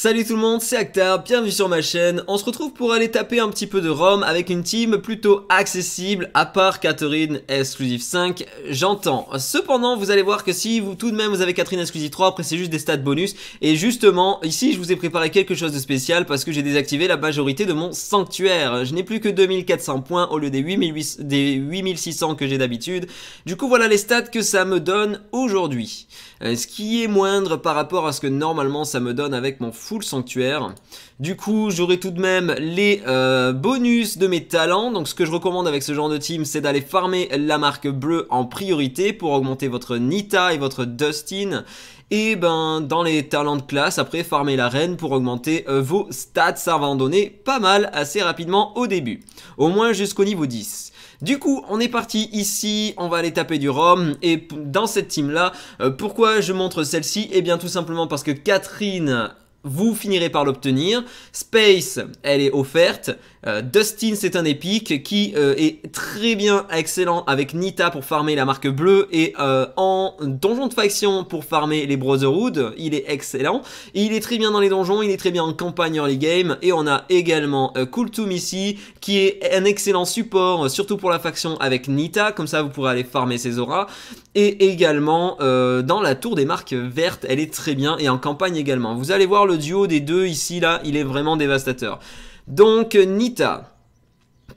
Salut tout le monde, c'est Actar, bienvenue sur ma chaîne. On se retrouve pour aller taper un petit peu de Rome avec une team plutôt accessible, à part Catherine Exclusive 5, j'entends. Cependant, vous allez voir que si vous tout de même vous avez Catherine Exclusive 3, après c'est juste des stats bonus. Et justement, ici je vous ai préparé quelque chose de spécial parce que j'ai désactivé la majorité de mon sanctuaire. Je n'ai plus que 2400 points au lieu des, 8800, des 8600 que j'ai d'habitude. Du coup, voilà les stats que ça me donne aujourd'hui. Euh, ce qui est moindre par rapport à ce que normalement ça me donne avec mon full sanctuaire. Du coup, j'aurai tout de même les euh, bonus de mes talents. Donc ce que je recommande avec ce genre de team, c'est d'aller farmer la marque bleue en priorité pour augmenter votre Nita et votre Dustin. Et ben dans les talents de classe, après farmer la reine pour augmenter euh, vos stats, ça va en donner pas mal assez rapidement au début. Au moins jusqu'au niveau 10. Du coup, on est parti ici, on va aller taper du ROM et dans cette team-là, euh, pourquoi je montre celle-ci Eh bien tout simplement parce que Catherine vous finirez par l'obtenir. Space, elle est offerte. Euh, Dustin, c'est un épique qui euh, est très bien excellent avec Nita pour farmer la marque bleue et euh, en donjon de faction pour farmer les Brotherhood. Il est excellent. Il est très bien dans les donjons, il est très bien en campagne early game. Et on a également cool Toom ici qui est un excellent support, surtout pour la faction avec Nita. Comme ça, vous pourrez aller farmer ses auras. Et également dans la tour des marques vertes, elle est très bien et en campagne également. Vous allez voir le duo des deux ici, là, il est vraiment dévastateur. Donc Nita.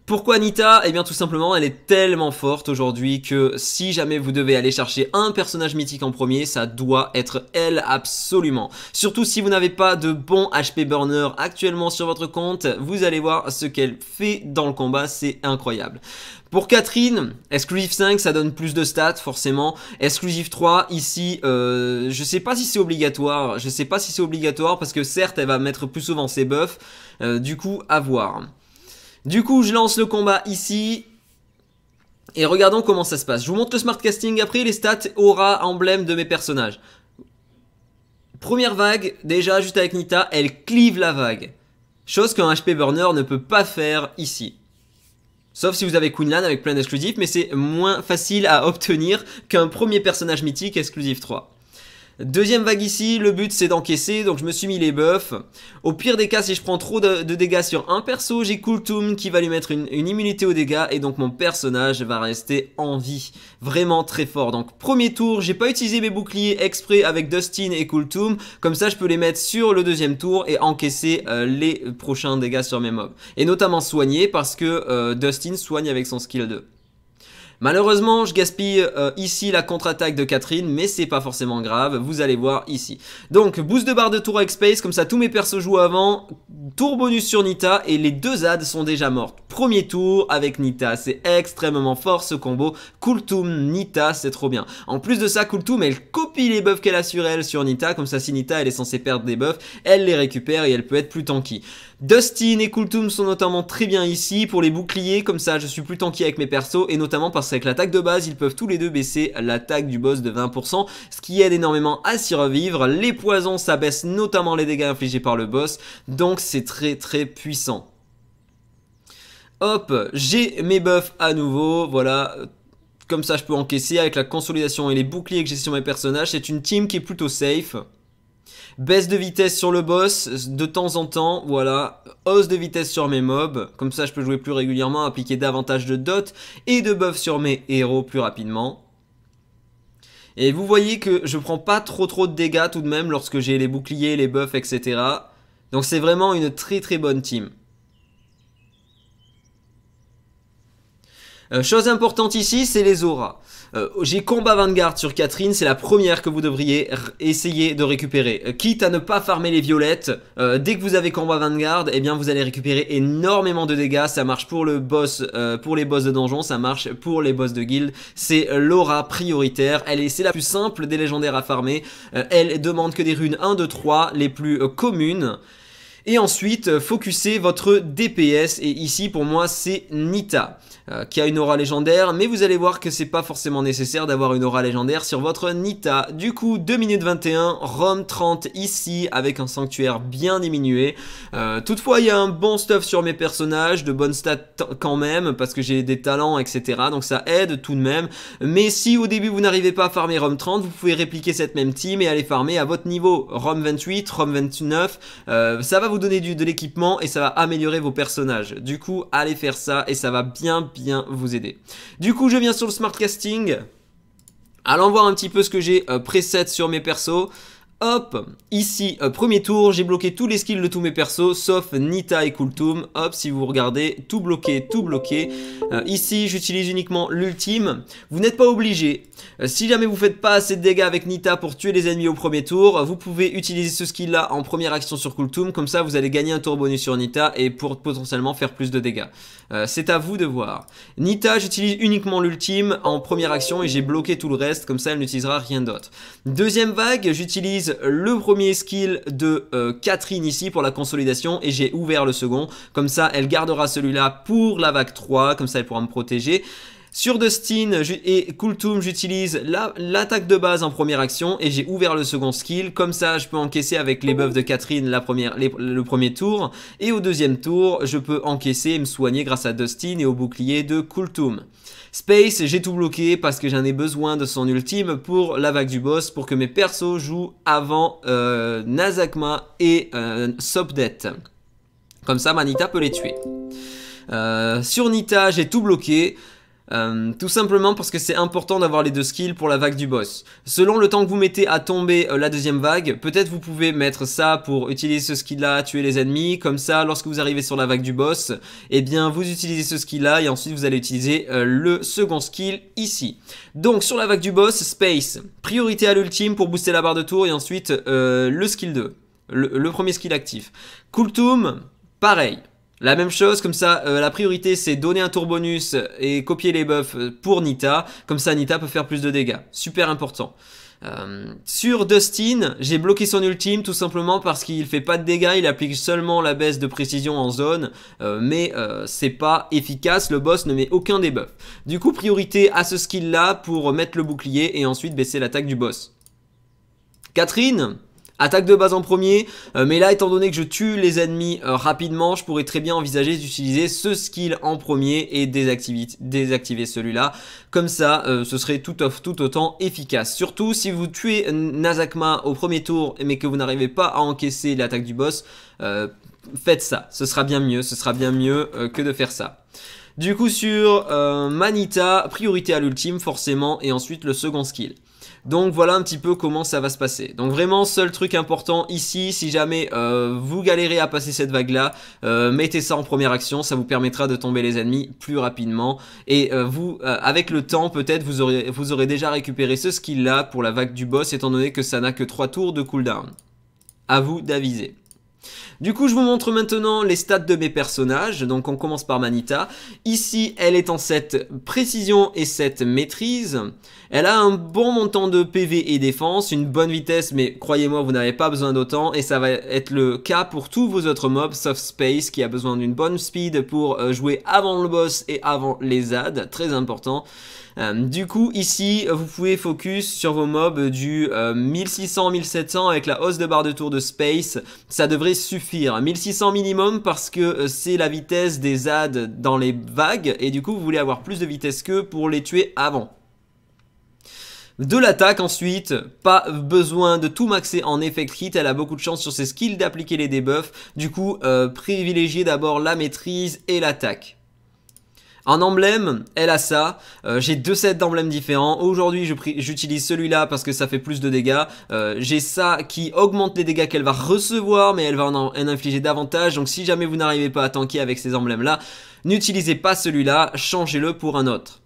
Pourquoi Nita Eh bien tout simplement, elle est tellement forte aujourd'hui que si jamais vous devez aller chercher un personnage mythique en premier, ça doit être elle absolument. Surtout si vous n'avez pas de bon HP burner actuellement sur votre compte, vous allez voir ce qu'elle fait dans le combat, c'est incroyable. Pour Catherine, Exclusive 5, ça donne plus de stats, forcément. Exclusive 3, ici, euh, je sais pas si c'est obligatoire. Je sais pas si c'est obligatoire, parce que certes, elle va mettre plus souvent ses buffs. Euh, du coup, à voir. Du coup, je lance le combat ici. Et regardons comment ça se passe. Je vous montre le smart casting après, les stats, aura, emblème de mes personnages. Première vague, déjà juste avec Nita, elle clive la vague. Chose qu'un HP burner ne peut pas faire ici. Sauf si vous avez Quinlan avec plein d'exclusifs, mais c'est moins facile à obtenir qu'un premier personnage mythique exclusif 3. Deuxième vague ici, le but c'est d'encaisser, donc je me suis mis les buffs. Au pire des cas, si je prends trop de, dégâts sur un perso, j'ai Kultum qui va lui mettre une, immunité aux dégâts et donc mon personnage va rester en vie. Vraiment très fort. Donc premier tour, j'ai pas utilisé mes boucliers exprès avec Dustin et Kultum. Comme ça, je peux les mettre sur le deuxième tour et encaisser euh, les prochains dégâts sur mes mobs. Et notamment soigner parce que euh, Dustin soigne avec son skill 2. Malheureusement, je gaspille euh, ici la contre-attaque de Catherine, mais c'est pas forcément grave, vous allez voir ici. Donc, boost de barre de tour avec Space, comme ça tous mes persos jouent avant, tour bonus sur Nita, et les deux ads sont déjà mortes premier tour avec Nita. C'est extrêmement fort ce combo. Kultum, Nita, c'est trop bien. En plus de ça, Kultum, elle copie les buffs qu'elle a sur elle sur Nita. Comme ça, si Nita, elle est censée perdre des buffs, elle les récupère et elle peut être plus tanky. Dustin et Kultum sont notamment très bien ici pour les boucliers, comme ça je suis plus tanky avec mes persos et notamment parce qu'avec l'attaque de base ils peuvent tous les deux baisser l'attaque du boss de 20%, ce qui aide énormément à s'y revivre, les poisons ça baisse notamment les dégâts infligés par le boss, donc c'est très très puissant. Hop, j'ai mes buffs à nouveau, voilà, comme ça je peux encaisser avec la consolidation et les boucliers que j'ai sur mes personnages, c'est une team qui est plutôt safe. Baisse de vitesse sur le boss de temps en temps, voilà. Hausse de vitesse sur mes mobs, comme ça je peux jouer plus régulièrement, appliquer davantage de dots et de buffs sur mes héros plus rapidement. Et vous voyez que je prends pas trop trop de dégâts tout de même lorsque j'ai les boucliers, les buffs, etc. Donc c'est vraiment une très très bonne team. Euh, chose importante ici, c'est les auras. Euh, j'ai combat Vanguard sur Catherine, c'est la première que vous devriez essayer de récupérer. Euh, quitte à ne pas farmer les violettes, dès que vous avez combat Vanguard, eh bien vous allez récupérer énormément de dégâts. Ça marche pour le boss, pour les boss de donjon, ça marche pour les boss de guild. C'est l'aura prioritaire. Elle est, c'est la plus simple des légendaires à farmer. elle demande que des runes 1, 2, 3 les plus communes. Et ensuite, focussez votre DPS, et ici pour moi c'est Nita. Euh, qui a une aura légendaire, mais vous allez voir que c'est pas forcément nécessaire d'avoir une aura légendaire sur votre Nita. Du coup, 2 minutes 21, Rome 30 ici, avec un sanctuaire bien diminué. Euh, toutefois, il y a un bon stuff sur mes personnages, de bonnes stats quand même, parce que j'ai des talents, etc. Donc ça aide tout de même. Mais si au début vous n'arrivez pas à farmer Rome 30, vous pouvez répliquer cette même team et aller farmer à votre niveau. Rome 28, Rome 29, euh, ça va vous donner du, de l'équipement et ça va améliorer vos personnages. Du coup, allez faire ça et ça va bien bien vous aider. Du coup, je viens sur le Smart Casting. Allons voir un petit peu ce que j'ai euh, preset sur mes persos. Hop, ici, euh, premier tour, j'ai bloqué tous les skills de tous mes persos, sauf Nita et Kultum. Hop, si vous regardez, tout bloqué, tout bloqué. Euh, ici, j'utilise uniquement l'ultime. Vous n'êtes pas obligé. Euh, si jamais vous faites pas assez de dégâts avec Nita pour tuer les ennemis au premier tour, vous pouvez utiliser ce skill-là en première action sur Kultum. Comme ça, vous allez gagner un tour bonus sur Nita et pour potentiellement faire plus de dégâts. C'est à vous de voir. Nita, j'utilise uniquement l'ultime en première action et j'ai bloqué tout le reste. Comme ça, elle n'utilisera rien d'autre. Deuxième vague, j'utilise le premier skill de euh, Catherine ici pour la consolidation et j'ai ouvert le second. Comme ça, elle gardera celui-là pour la vague 3, comme ça elle pourra me protéger. Sur Dustin et Kultum, j'utilise l'attaque de base en première action et j'ai ouvert le second skill. Comme ça, je peux encaisser avec les buffs de Catherine le premier tour. Et au deuxième tour, je peux encaisser et me soigner grâce à Dustin et au bouclier de Kultum. Space, j'ai tout bloqué parce que j'en ai besoin de son ultime pour la vague du boss pour que mes persos jouent avant euh, Nazakma et euh, Sopdet. Comme ça, Manita peut les tuer. Euh, sur Nita, j'ai tout bloqué. Euh, tout simplement parce que c'est important d'avoir les deux skills pour la vague du boss. Selon le temps que vous mettez à tomber euh, la deuxième vague, peut-être vous pouvez mettre ça pour utiliser ce skill-là, tuer les ennemis, comme ça lorsque vous arrivez sur la vague du boss, eh bien vous utilisez ce skill-là et ensuite vous allez utiliser euh, le second skill ici. Donc sur la vague du boss, space, priorité à l'ultime pour booster la barre de tour et ensuite le skill 2, le, premier skill actif. Kultum, pareil. La même chose, comme ça, euh, la priorité c'est donner un tour bonus et copier les buffs pour Nita. Comme ça, Nita peut faire plus de dégâts. Super important. Euh, sur Dustin, j'ai bloqué son ultime tout simplement parce qu'il fait pas de dégâts, il applique seulement la baisse de précision en zone, euh, mais c'est pas efficace, le boss ne met aucun debuff. Du coup, priorité à ce skill là pour mettre le bouclier et ensuite baisser l'attaque du boss. Catherine, Attaque de base en premier, euh, mais là étant donné que je tue les ennemis euh, rapidement, je pourrais très bien envisager d'utiliser ce skill en premier et désactiver, celui-là. Comme ça, euh, ce serait tout, tout autant efficace. Surtout si vous tuez Nazakma au premier tour, mais que vous n'arrivez pas à encaisser l'attaque du boss, faites ça. Ce sera bien mieux, ce sera bien mieux que de faire ça. Du coup sur Manita, priorité à l'ultime forcément, et ensuite le second skill. Donc voilà un petit peu comment ça va se passer. Donc vraiment, seul truc important ici, si jamais euh, vous galérez à passer cette vague-là, euh, mettez ça en première action, ça vous permettra de tomber les ennemis plus rapidement. Et euh, vous, avec le temps, peut-être, vous aurez, vous aurez déjà récupéré ce skill-là pour la vague du boss, étant donné que ça n'a que 3 tours de cooldown. À vous d'aviser. Du coup, je vous montre maintenant les stats de mes personnages. Donc, on commence par Manita. Ici, elle est en 7 précision et 7 maîtrise. Elle a un bon montant de PV et défense, une bonne vitesse, mais croyez-moi, vous n'avez pas besoin d'autant, et ça va être le cas pour tous vos autres mobs, sauf Space, qui a besoin d'une bonne speed pour euh, jouer avant le boss et avant les ZAD, très important. Euh, du coup, ici, vous pouvez focus sur vos mobs du 1600-1700 euh, avec la hausse de barre de tour de Space. Ça devrait suffire. 1600 minimum parce que c'est la vitesse des ZAD dans les vagues et du coup, vous voulez avoir plus de vitesse qu'eux pour les tuer avant. De l'attaque ensuite, pas besoin de tout maxer en effect hit, elle a beaucoup de chance sur ses skills d'appliquer les debuffs, du coup euh, privilégier d'abord la maîtrise et l'attaque. En emblème, elle a ça, euh, j'ai deux sets d'emblèmes différents, aujourd'hui j'utilise celui-là parce que ça fait plus de dégâts, euh, j'ai ça qui augmente les dégâts qu'elle va recevoir mais elle va en, en infliger davantage, donc si jamais vous n'arrivez pas à tanker avec ces emblèmes-là, n'utilisez pas celui-là, changez-le pour un autre.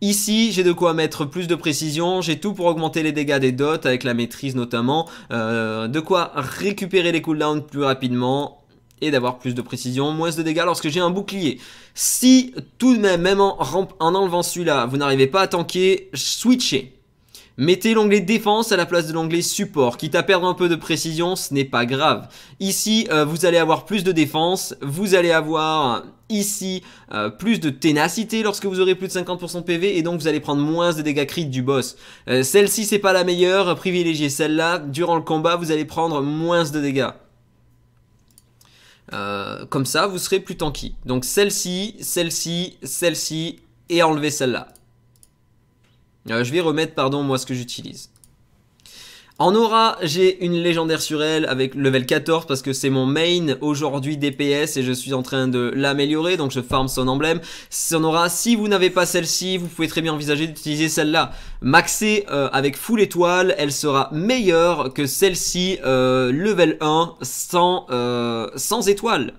Ici, j'ai de quoi mettre plus de précision, j'ai tout pour augmenter les dégâts des dots, avec la maîtrise notamment, euh, de quoi récupérer les cooldowns plus rapidement, et d'avoir plus de précision, moins de dégâts lorsque j'ai un bouclier. Si tout de même, même en, en enlevant celui-là, vous n'arrivez pas à tanker, switchez. Mettez l'onglet défense à la place de l'onglet support, quitte à perdre un peu de précision, ce n'est pas grave. Ici, euh, vous allez avoir plus de défense, vous allez avoir euh, ici euh, plus de ténacité lorsque vous aurez plus de 50% PV et donc vous allez prendre moins de dégâts crit du boss. celle-ci c'est pas la meilleure, privilégiez celle-là, durant le combat vous allez prendre moins de dégâts. comme ça vous serez plus tanky. Donc celle-ci, celle-ci, celle-ci et enlevez celle-là. Euh, je vais remettre, pardon, moi ce que j'utilise. En aura, j'ai une légendaire sur elle avec level 14 parce que c'est mon main aujourd'hui DPS et je suis en train de l'améliorer donc je farm son emblème. En aura, si vous n'avez pas celle-ci, vous pouvez très bien envisager d'utiliser celle-là. Maxée euh, avec full étoile, elle sera meilleure que celle-ci euh, level 1 sans, sans étoile.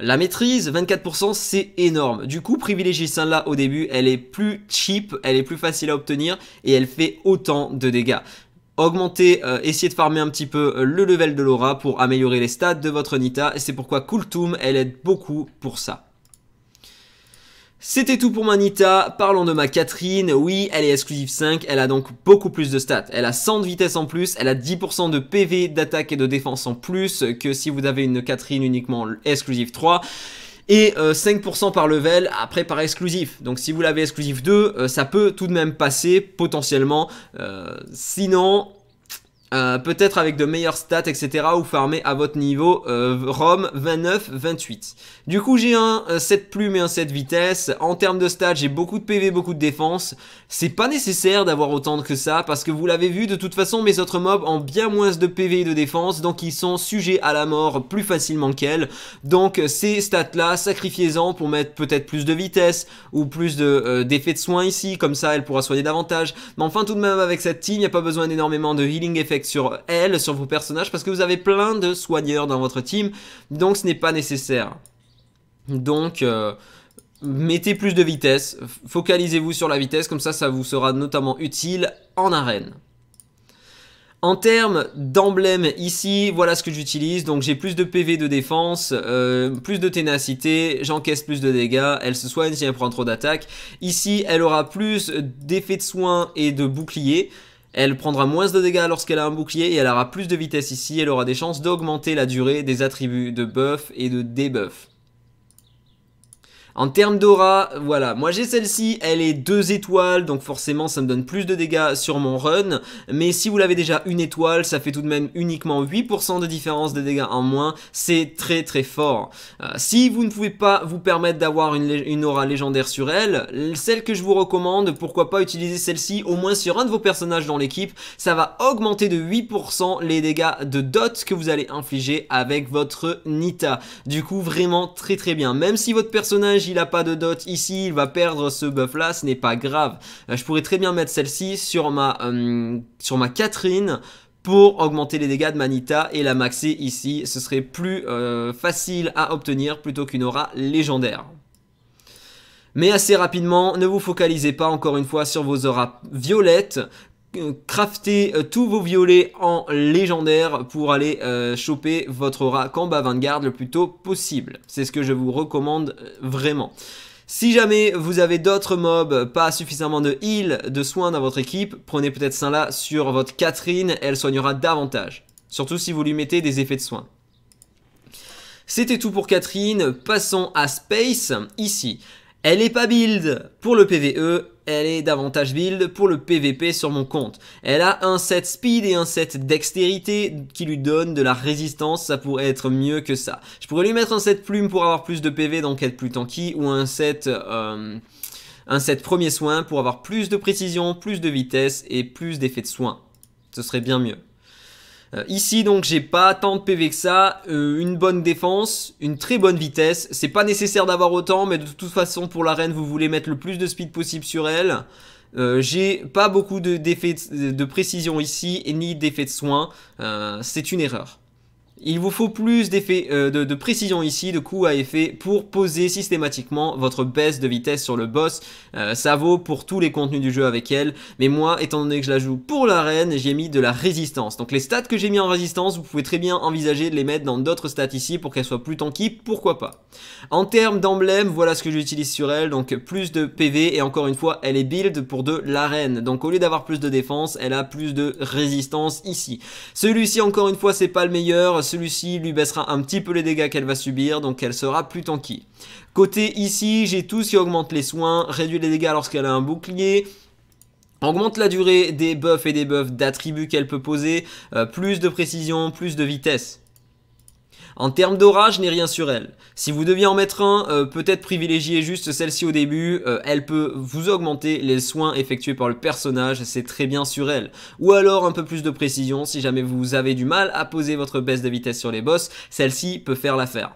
La maîtrise, 24%, c'est énorme. Du coup, privilégiez celle-là au début, elle est plus cheap, elle est plus facile à obtenir et elle fait autant de dégâts Augmentez, euh, essayez de farmer un petit peu euh, le level de l'aura pour améliorer les stats de votre Nita. et C'est pourquoi Kultum, elle aide beaucoup pour ça. C'était tout pour Manita, parlons de ma Catherine, oui elle est exclusive 5, elle a donc beaucoup plus de stats, elle a 100 de vitesse en plus, elle a 10% de PV d'attaque et de défense en plus que si vous avez une Catherine uniquement exclusive 3 et 5% euh, par level après par exclusif. Donc si vous l'avez exclusive 2, euh, ça peut tout de même passer potentiellement. Euh, sinon, euh, peut-être avec de meilleures stats, etc. ou farmer à votre niveau euh, Rome 29, 28. Du coup, j'ai un 7 euh, plumes et un 7 vitesse. En termes de stats, j'ai beaucoup de PV, beaucoup de défense. C'est pas nécessaire d'avoir autant que ça parce que vous l'avez vu, de toute façon, mes autres mobs ont bien moins de PV et de défense, donc ils sont sujets à la mort plus facilement qu'elle. Donc ces stats-là, sacrifiez-en pour mettre peut-être plus de vitesse ou plus de euh, d'effet de soin ici, comme ça elle pourra soigner davantage. Mais enfin, tout de même, avec cette team, il n'y a pas besoin d'énormément de healing effect sur elle, sur vos personnages, parce que vous avez plein de soigneurs dans votre team, donc ce n'est pas nécessaire. Donc, euh, mettez plus de vitesse, focalisez-vous sur la vitesse, comme ça, ça vous sera notamment utile en arène. En termes d'emblème ici, voilà ce que j'utilise. Donc j'ai plus de PV de défense, euh, plus de ténacité, j'encaisse plus de dégâts, elle se soigne si elle prend trop d'attaques. Ici, elle aura plus d'effets de soins et de boucliers elle prendra moins de dégâts lorsqu'elle a un bouclier et elle aura plus de vitesse ici. Elle aura des chances d'augmenter la durée des attributs de buff et de debuff. En termes d'aura, voilà, moi j'ai celle-ci, elle est 2 étoiles, donc forcément ça me donne plus de dégâts sur mon run, mais si vous l'avez déjà une étoile, ça fait tout de même uniquement 8% de différence de dégâts en moins, c'est très très fort. Euh, si vous ne pouvez pas vous permettre d'avoir une, une, aura légendaire sur elle, celle que je vous recommande, pourquoi pas utiliser celle-ci au moins sur un de vos personnages dans l'équipe, ça va augmenter de 8% les dégâts de dot que vous allez infliger avec votre Nita. Du coup vraiment très très bien, même si votre personnage il n'a pas de dot ici, il va perdre ce buff là, ce n'est pas grave. Euh, je pourrais très bien mettre celle-ci sur ma euh, sur ma Catherine pour augmenter les dégâts de Manita et la maxer ici. Ce serait plus euh, facile à obtenir plutôt qu'une aura légendaire. Mais assez rapidement, ne vous focalisez pas encore une fois sur vos auras violettes. Euh, crafter euh, tous vos violets en légendaire pour aller euh, choper votre aura camp avant-garde le plus tôt possible. C'est ce que je vous recommande vraiment. Si jamais vous avez d'autres mobs, pas suffisamment de heal, de soins dans votre équipe, prenez peut-être ça là sur votre Catherine, elle soignera davantage. Surtout si vous lui mettez des effets de soins. C'était tout pour Catherine, passons à Space, ici. Elle est pas build pour le PVE, elle est davantage build pour le PVP sur mon compte. Elle a un set speed et un set dextérité qui lui donne de la résistance, ça pourrait être mieux que ça. Je pourrais lui mettre un set plume pour avoir plus de PV, donc être plus tanky, ou un set... Euh, un set premier soin pour avoir plus de précision, plus de vitesse et plus d'effet de soin. Ce serait bien mieux. Euh, ici donc j'ai pas tant de PV que ça, euh, une bonne défense, une très bonne vitesse, c'est pas nécessaire d'avoir autant mais de toute façon pour la reine vous voulez mettre le plus de speed possible sur elle. Euh, j'ai pas beaucoup de, de, de, précision ici et ni d'effet de soin, c'est une erreur. Il vous faut plus d'effets, euh, de, précision ici, de coups à effet pour poser systématiquement votre baisse de vitesse sur le boss. Euh, ça vaut pour tous les contenus du jeu avec elle, mais moi, étant donné que je la joue pour l'arène, j'ai mis de la résistance. Donc les stats que j'ai mis en résistance, vous pouvez très bien envisager de les mettre dans d'autres stats ici pour qu'elle soit plus tanky, pourquoi pas. En termes d'emblème, voilà ce que j'utilise sur elle, donc plus de PV et encore une fois, elle est build pour de l'arène. Donc au lieu d'avoir plus de défense, elle a plus de résistance ici. Celui-ci, encore une fois, c'est pas le meilleur celui-ci lui baissera un petit peu les dégâts qu'elle va subir, donc elle sera plus tanky. Côté ici, j'ai tout ce qui augmente les soins, réduit les dégâts lorsqu'elle a un bouclier, augmente la durée des buffs et des buffs d'attributs qu'elle peut poser, euh, plus de précision, plus de vitesse. En termes d'orage, n'est rien sur elle. Si vous deviez en mettre un, euh, peut-être privilégiez juste celle-ci au début. Euh, elle peut vous augmenter les soins effectués par le personnage, c'est très bien sur elle. Ou alors un peu plus de précision, si jamais vous avez du mal à poser votre baisse de vitesse sur les boss, celle-ci peut faire l'affaire.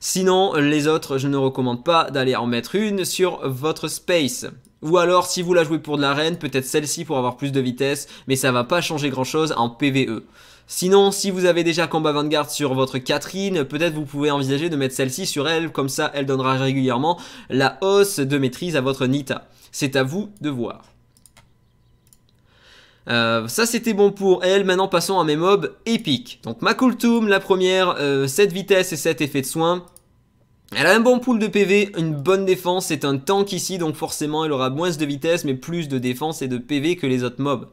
Sinon, les autres, je ne recommande pas d'aller en mettre une sur votre space. Ou alors, si vous la jouez pour de l'arène, peut-être celle-ci pour avoir plus de vitesse, mais ça va pas changer grand-chose en PVE. Sinon, si vous avez déjà Combat Vanguard sur votre Catherine, peut-être vous pouvez envisager de mettre celle-ci sur elle, comme ça elle donnera régulièrement la hausse de maîtrise à votre Nita. C'est à vous de voir. Euh, ça c'était bon pour elle, maintenant passons à mes mobs épiques. Donc Makultum, la première, 7 euh, vitesses et 7 effets de soin. Elle a un bon pool de PV, une bonne défense, c'est un tank ici, donc forcément elle aura moins de vitesse, mais plus de défense et de PV que les autres mobs.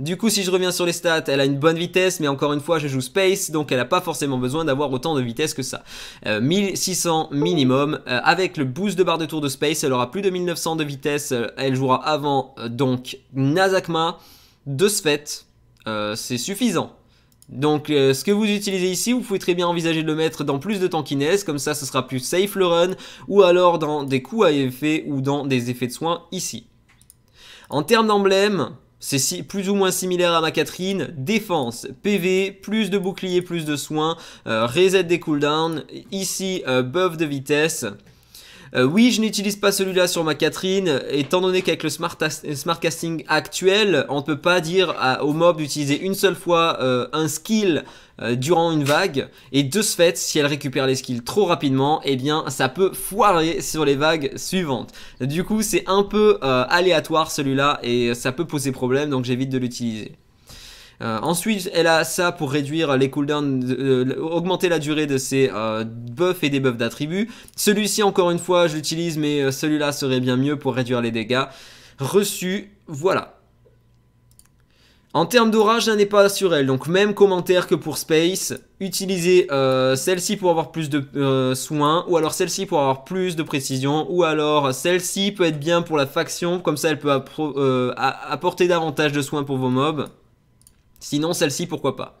Du coup, si je reviens sur les stats, elle a une bonne vitesse, mais encore une fois, je joue Space, donc elle n'a pas forcément besoin d'avoir autant de vitesse que ça. 1600 euh, minimum, euh, avec le boost de barre de tour de Space, elle aura plus de 1900 de vitesse, euh, elle jouera avant, donc, Nazakma, de ce fait, c'est suffisant. Donc euh, ce que vous utilisez ici, vous pouvez très bien envisager de le mettre dans plus de tankiness, comme ça ce sera plus safe le run, ou alors dans des coups à effet ou dans des effets de soins ici. En termes d'emblème, c'est plus ou moins similaire à ma Catherine. Défense, PV, plus de bouclier, plus de soins, euh, reset des cooldowns, ici euh, buff de vitesse. Euh, oui, je n'utilise pas celui-là sur ma Catherine, étant donné qu'avec le smart, casting actuel, on ne peut pas dire au mob d'utiliser une seule fois euh, un skill euh, durant une vague. Et de ce fait, si elle récupère les skills trop rapidement, eh bien ça peut foirer sur les vagues suivantes. Du coup, c'est un peu aléatoire celui-là et ça peut poser problème, donc j'évite de l'utiliser. Euh, ensuite, elle a ça pour réduire les cooldowns, euh, augmenter la durée de ses euh, buffs et des buffs d'attributs. Celui-ci, encore une fois, je l'utilise, mais celui-là serait bien mieux pour réduire les dégâts reçus. Voilà. En termes d'orage je n'en ai pas sur elle, donc même commentaire que pour Space, utilisez celle-ci pour avoir plus de soins, ou alors celle-ci pour avoir plus de précision, ou alors celle-ci peut être bien pour la faction, comme ça elle peut apporter davantage de soins pour vos mobs. Sinon, celle-ci, pourquoi pas.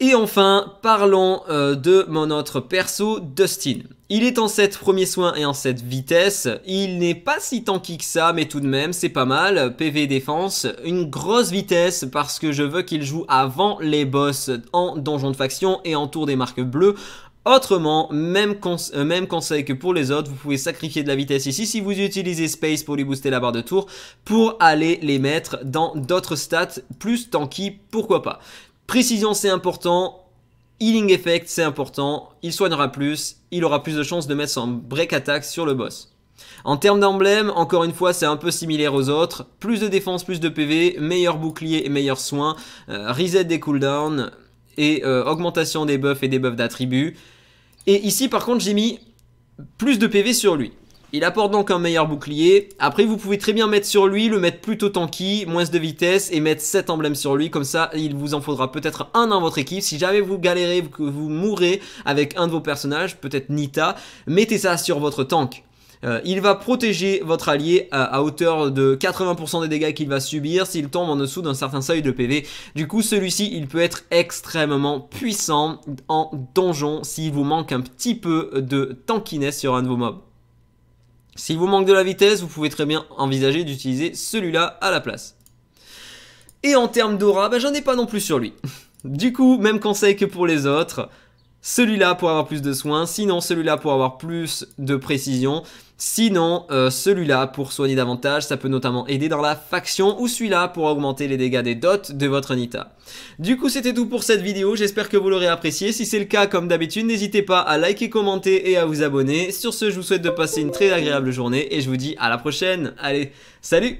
Et enfin, parlons euh, de mon autre perso, Dustin. Il est en 7 premiers soins et en 7 vitesse. Il n'est pas si tanky que ça, mais tout de même, c'est pas mal. PV défense, une grosse vitesse parce que je veux qu'il joue avant les boss en donjon de faction et en tour des marques bleues Autrement, euh, même, conseil que pour les autres, vous pouvez sacrifier de la vitesse ici si vous utilisez Space pour lui booster la barre de tour pour aller les mettre dans d'autres stats plus tanky, pourquoi pas. Précision c'est important, healing effect c'est important, il soignera plus, il aura plus de chances de mettre son break attack sur le boss. En termes d'emblème, encore une fois, c'est un peu similaire aux autres. Plus de défense, plus de PV, meilleur bouclier et meilleur soin, euh, reset des cooldowns et euh, augmentation des buffs et des buffs d'attributs. Et ici, par contre, j'ai mis plus de PV sur lui. Il apporte donc un meilleur bouclier. Après, vous pouvez très bien mettre sur lui, le mettre plutôt tanky, moins de vitesse et mettre 7 emblèmes sur lui. Comme ça, il vous en faudra peut-être un dans votre équipe. Si jamais vous galérez, que vous mourrez avec un de vos personnages, peut-être Nita, mettez ça sur votre tank. Euh, il va protéger votre allié à, à hauteur de 80% des dégâts qu'il va subir s'il tombe en dessous d'un certain seuil de PV. Du coup, celui-ci, il peut être extrêmement puissant en donjon s'il vous manque un petit peu de tankiness sur un de vos mobs. S'il vous manque de la vitesse, vous pouvez très bien envisager d'utiliser celui-là à la place. Et en termes d'aura, ben, j'en ai pas non plus sur lui. Du coup, même conseil que pour les autres, celui-là pour avoir plus de soins, sinon celui-là pour avoir plus de précision, sinon euh, celui-là pour soigner davantage, ça peut notamment aider dans la faction, ou celui-là pour augmenter les dégâts des dots de votre Anita. Du coup c'était tout pour cette vidéo, j'espère que vous l'aurez apprécié, si c'est le cas comme d'habitude n'hésitez pas à liker, commenter et à vous abonner. Sur ce je vous souhaite de passer une très agréable journée et je vous dis à la prochaine, allez salut